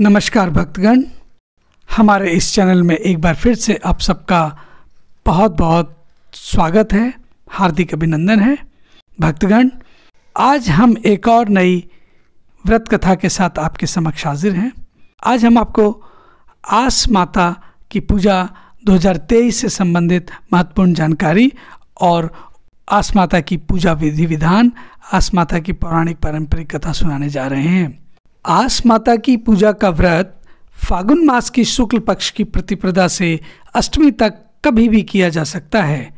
नमस्कार भक्तगण हमारे इस चैनल में एक बार फिर से आप सबका बहुत बहुत स्वागत है हार्दिक अभिनंदन है भक्तगण आज हम एक और नई व्रत कथा के साथ आपके समक्ष हाजिर हैं आज हम आपको आस माता की पूजा 2023 से संबंधित महत्वपूर्ण जानकारी और आस माता की पूजा विधि विधान आस माता की पौराणिक पारंपरिक कथा सुनाने जा रहे हैं आस माता की पूजा का व्रत फागुन मास की शुक्ल पक्ष की प्रतिप्रदा से अष्टमी तक कभी भी किया जा सकता है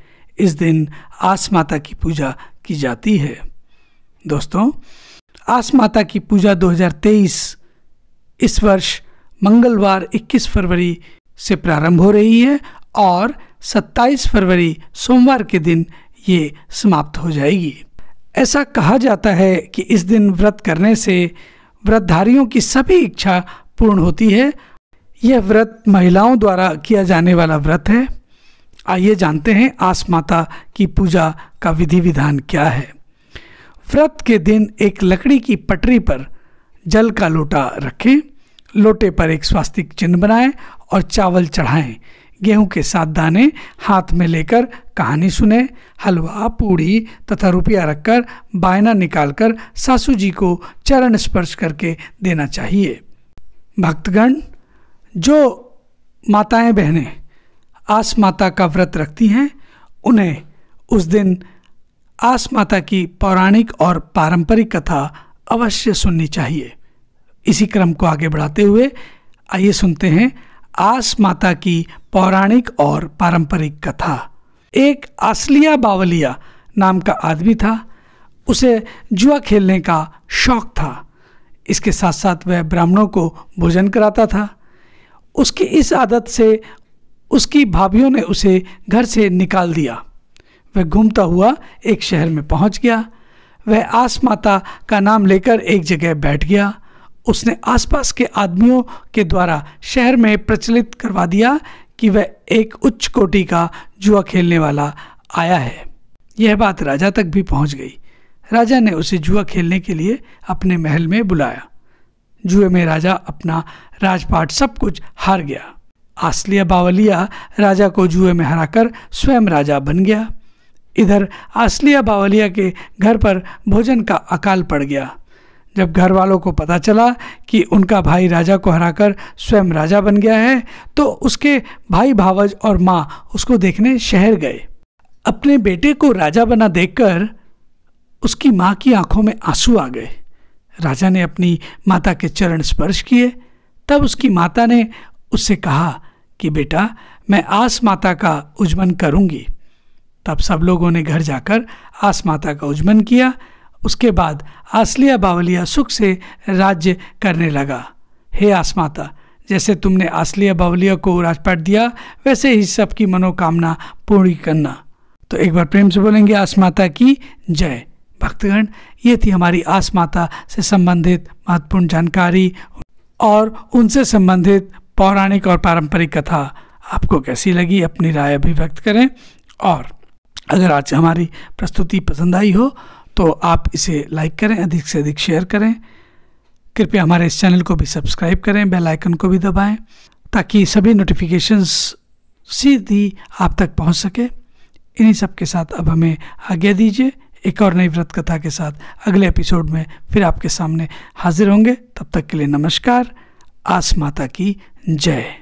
इस दिन आस माता की पूजा की जाती है दोस्तों आस माता की पूजा 2023 इस वर्ष मंगलवार 21 फरवरी से प्रारंभ हो रही है और 27 फरवरी सोमवार के दिन ये समाप्त हो जाएगी ऐसा कहा जाता है कि इस दिन व्रत करने से व्रतधारियों की सभी इच्छा पूर्ण होती है यह व्रत महिलाओं द्वारा किया जाने वाला व्रत है आइए जानते हैं आस माता की पूजा का विधि विधान क्या है व्रत के दिन एक लकड़ी की पटरी पर जल का लोटा रखें लोटे पर एक स्वास्तिक चिन्ह बनाएं और चावल चढ़ाएं गेहूं के सात दाने हाथ में लेकर कहानी सुने हलवा पूड़ी तथा रुपया रखकर बायना निकालकर सासू जी को चरण स्पर्श करके देना चाहिए भक्तगण जो माताएं बहनें आस माता का व्रत रखती हैं उन्हें उस दिन आस माता की पौराणिक और पारंपरिक कथा अवश्य सुननी चाहिए इसी क्रम को आगे बढ़ाते हुए आइए सुनते हैं आस माता की पौराणिक और पारंपरिक कथा एक आसलिया बावलिया नाम का आदमी था उसे जुआ खेलने का शौक था इसके साथ साथ वह ब्राह्मणों को भोजन कराता था उसकी इस आदत से उसकी भाभीियों ने उसे घर से निकाल दिया वह घूमता हुआ एक शहर में पहुंच गया वह आस माता का नाम लेकर एक जगह बैठ गया उसने आसपास के आदमियों के द्वारा शहर में प्रचलित करवा दिया कि वह एक उच्च कोटि का जुआ खेलने वाला आया है यह बात राजा तक भी पहुंच गई राजा ने उसे जुआ खेलने के लिए अपने महल में बुलाया जुए में राजा अपना राजपाट सब कुछ हार गया आसलिया बावलिया राजा को जुए में हराकर स्वयं राजा बन गया इधर आसलिया बावलिया के घर पर भोजन का अकाल पड़ गया जब घर वालों को पता चला कि उनका भाई राजा को हराकर स्वयं राजा बन गया है तो उसके भाई भावज और माँ उसको देखने शहर गए अपने बेटे को राजा बना देखकर उसकी माँ की आंखों में आंसू आ गए राजा ने अपनी माता के चरण स्पर्श किए तब उसकी माता ने उससे कहा कि बेटा मैं आस माता का उजमन करूँगी तब सब लोगों ने घर जाकर आस माता का उजमन किया उसके बाद आसलिया बावलिया सुख से राज्य करने लगा हे आसमाता जैसे तुमने आसलिया बावलिया को राजपाट दिया वैसे ही सबकी मनोकामना पूरी करना तो एक बार प्रेम से बोलेंगे आसमाता की जय भक्तगण ये थी हमारी आसमाता से संबंधित महत्वपूर्ण जानकारी और उनसे संबंधित पौराणिक और पारंपरिक कथा आपको कैसी लगी अपनी राय अभिव्यक्त करें और अगर आज हमारी प्रस्तुति पसंद आई हो तो आप इसे लाइक करें अधिक से अधिक शेयर करें कृपया हमारे इस चैनल को भी सब्सक्राइब करें बेल आइकन को भी दबाएं ताकि सभी नोटिफिकेशंस सीधी आप तक पहुंच सके इन्हीं सब के साथ अब हमें आज्ञा दीजिए एक और नई व्रत कथा के साथ अगले एपिसोड में फिर आपके सामने हाजिर होंगे तब तक के लिए नमस्कार आस माता की जय